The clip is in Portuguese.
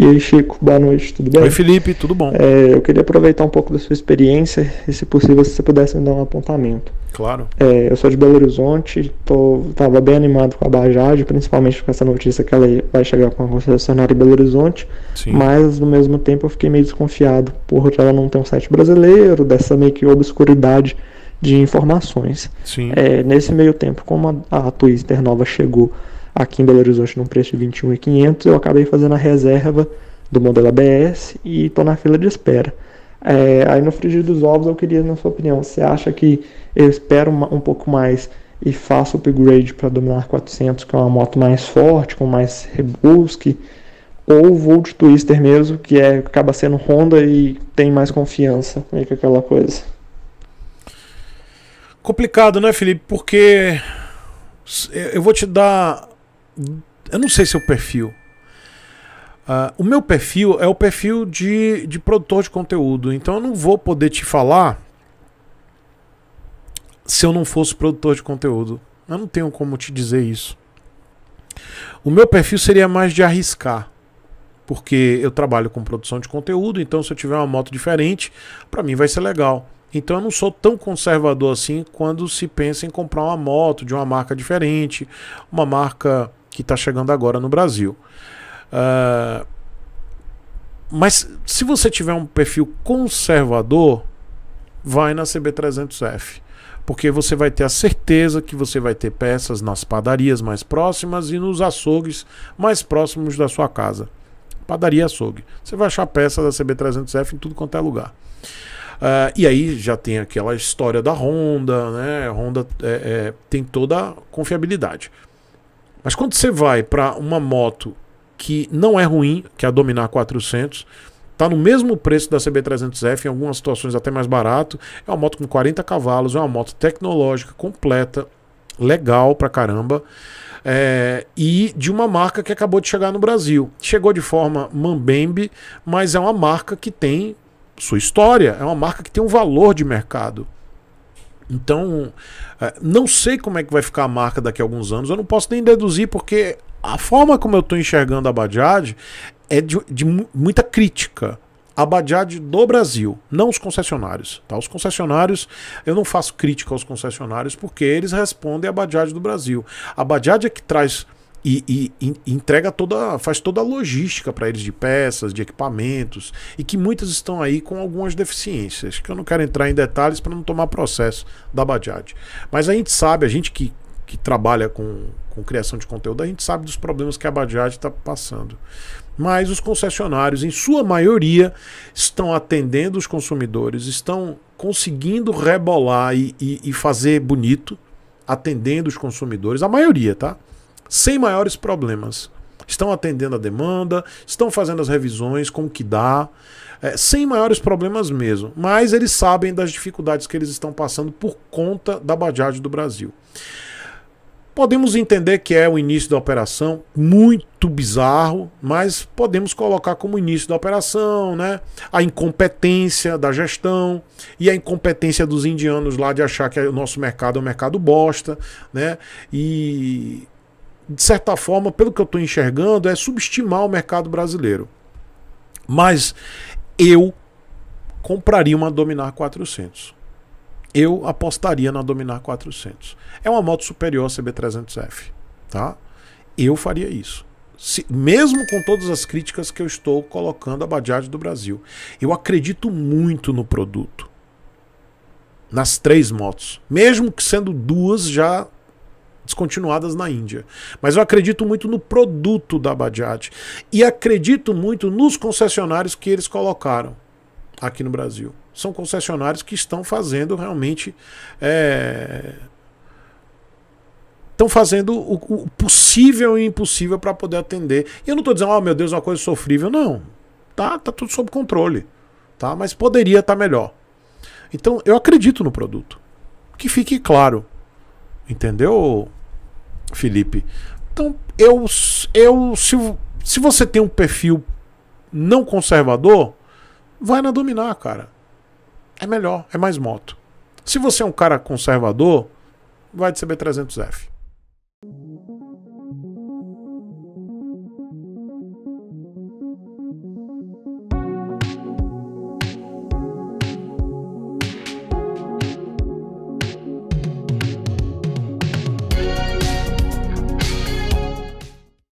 E aí, Chico, boa noite, tudo bem? Oi, Felipe, tudo bom? É, eu queria aproveitar um pouco da sua experiência e, se possível, se você pudesse me dar um apontamento. Claro. É, eu sou de Belo Horizonte, estava bem animado com a Bajaj, principalmente com essa notícia que ela vai chegar com a concessionária em Belo Horizonte, Sim. mas, no mesmo tempo, eu fiquei meio desconfiado por ela não ter um site brasileiro, dessa meio que obscuridade de informações. Sim. É, nesse meio tempo, como a, a nova chegou aqui em Belo Horizonte num preço de 21.500, eu acabei fazendo a reserva do modelo ABS e estou na fila de espera. É, aí no frigir dos ovos eu queria na sua opinião, você acha que eu espero uma, um pouco mais e faço upgrade para Dominar 400, que é uma moto mais forte, com mais rebusque, ou vou de Twister mesmo, que é, acaba sendo Honda e tem mais confiança, meio que aquela coisa. Complicado, né, Felipe? Porque eu vou te dar eu não sei seu perfil. Uh, o meu perfil é o perfil de, de produtor de conteúdo. Então eu não vou poder te falar se eu não fosse produtor de conteúdo. Eu não tenho como te dizer isso. O meu perfil seria mais de arriscar. Porque eu trabalho com produção de conteúdo, então se eu tiver uma moto diferente, para mim vai ser legal. Então eu não sou tão conservador assim quando se pensa em comprar uma moto de uma marca diferente, uma marca que está chegando agora no Brasil. Uh, mas se você tiver um perfil conservador, vai na CB300F. Porque você vai ter a certeza que você vai ter peças nas padarias mais próximas e nos açougues mais próximos da sua casa. Padaria açougue. Você vai achar peça da CB300F em tudo quanto é lugar. Uh, e aí já tem aquela história da Honda, né? A Honda é, é, tem toda a confiabilidade. Mas quando você vai para uma moto que não é ruim, que é a Dominar 400, tá no mesmo preço da CB300F, em algumas situações até mais barato. É uma moto com 40 cavalos, é uma moto tecnológica, completa, legal pra caramba. É, e de uma marca que acabou de chegar no Brasil. Chegou de forma mambembe, mas é uma marca que tem sua história, é uma marca que tem um valor de mercado. Então, é, não sei como é que vai ficar a marca daqui a alguns anos. Eu não posso nem deduzir, porque a forma como eu estou enxergando a Bajaj é de, de muita crítica a Bajaj do Brasil, não os concessionários. Tá? Os concessionários, eu não faço crítica aos concessionários porque eles respondem a Bajaj do Brasil. A Bajaj é que traz e, e, e, entrega toda, faz toda a logística para eles de peças, de equipamentos, e que muitas estão aí com algumas deficiências, que eu não quero entrar em detalhes para não tomar processo da Bajaj. Mas a gente sabe, a gente que, que trabalha com, com criação de conteúdo, a gente sabe dos problemas que a Bajaj está passando. Mas os concessionários, em sua maioria, estão atendendo os consumidores, estão conseguindo rebolar e, e, e fazer bonito, atendendo os consumidores, a maioria, tá? sem maiores problemas. Estão atendendo a demanda, estão fazendo as revisões com o que dá, é, sem maiores problemas mesmo. Mas eles sabem das dificuldades que eles estão passando por conta da Bajaj do Brasil. Podemos entender que é o início da operação, muito bizarro, mas podemos colocar como início da operação, né? A incompetência da gestão e a incompetência dos indianos lá de achar que é o nosso mercado é um mercado bosta, né? E de certa forma, pelo que eu estou enxergando, é subestimar o mercado brasileiro. Mas eu compraria uma Dominar 400. Eu apostaria na Dominar 400. É uma moto superior à CB300F, tá? Eu faria isso. Se, mesmo com todas as críticas que eu estou colocando à Bajaj do Brasil, eu acredito muito no produto. Nas três motos. Mesmo que sendo duas já descontinuadas na Índia. Mas eu acredito muito no produto da Bajaj e acredito muito nos concessionários que eles colocaram aqui no Brasil. São concessionários que estão fazendo realmente. É... Estão fazendo o, possível e impossível para poder atender. E eu não estou dizendo, oh meu Deus, uma coisa sofrível. Não. Tá, tá tudo sob controle. tá Mas poderia estar tá melhor. Então eu acredito no produto. Que fique claro. Entendeu? Felipe. Então, eu, eu se, se você tem um perfil não conservador, vai na dominar, cara. É melhor, é mais moto. Se você é um cara conservador, vai de CB300F.